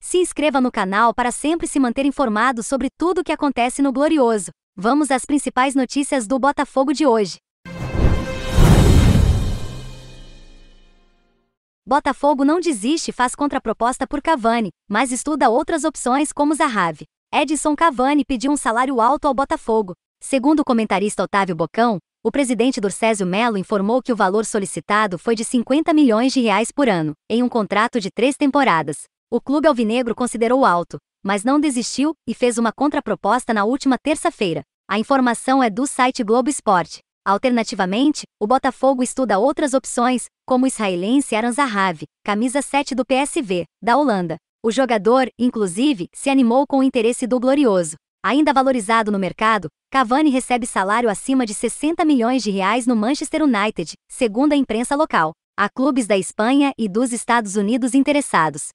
Se inscreva no canal para sempre se manter informado sobre tudo o que acontece no Glorioso. Vamos às principais notícias do Botafogo de hoje. Botafogo não desiste e faz contraproposta por Cavani, mas estuda outras opções como Zahavi. Edson Cavani pediu um salário alto ao Botafogo. Segundo o comentarista Otávio Bocão, o presidente Durcésio Melo informou que o valor solicitado foi de 50 milhões de reais por ano, em um contrato de três temporadas. O clube alvinegro considerou alto, mas não desistiu e fez uma contraproposta na última terça-feira. A informação é do site Globo Esporte. Alternativamente, o Botafogo estuda outras opções, como o israelense Aran Zahavi, camisa 7 do PSV, da Holanda. O jogador, inclusive, se animou com o interesse do Glorioso, Ainda valorizado no mercado, Cavani recebe salário acima de 60 milhões de reais no Manchester United, segundo a imprensa local. Há clubes da Espanha e dos Estados Unidos interessados.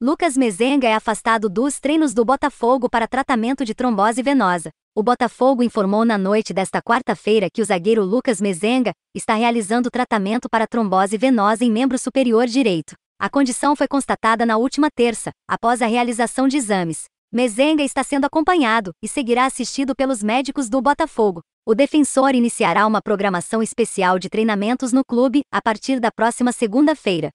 Lucas Mezenga é afastado dos treinos do Botafogo para tratamento de trombose venosa. O Botafogo informou na noite desta quarta-feira que o zagueiro Lucas Mezenga está realizando tratamento para trombose venosa em membro superior direito. A condição foi constatada na última terça, após a realização de exames. Mezenga está sendo acompanhado e seguirá assistido pelos médicos do Botafogo. O defensor iniciará uma programação especial de treinamentos no clube a partir da próxima segunda-feira.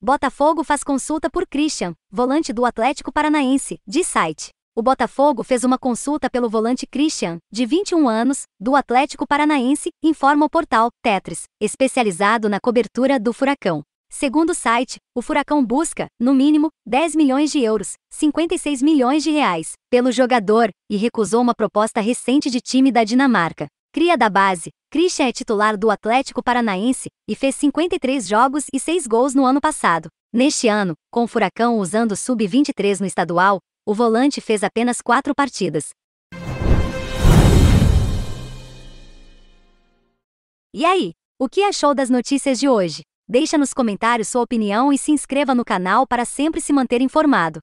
Botafogo faz consulta por Christian, volante do Atlético Paranaense, de site o Botafogo fez uma consulta pelo volante Christian, de 21 anos, do Atlético Paranaense, informa o portal Tetris, especializado na cobertura do furacão. Segundo o site, o Furacão busca, no mínimo, 10 milhões de euros, 56 milhões de reais, pelo jogador, e recusou uma proposta recente de time da Dinamarca. Cria da base, Christian é titular do Atlético Paranaense e fez 53 jogos e 6 gols no ano passado. Neste ano, com o Furacão usando sub-23 no estadual, o volante fez apenas quatro partidas. E aí, o que achou das notícias de hoje? Deixa nos comentários sua opinião e se inscreva no canal para sempre se manter informado.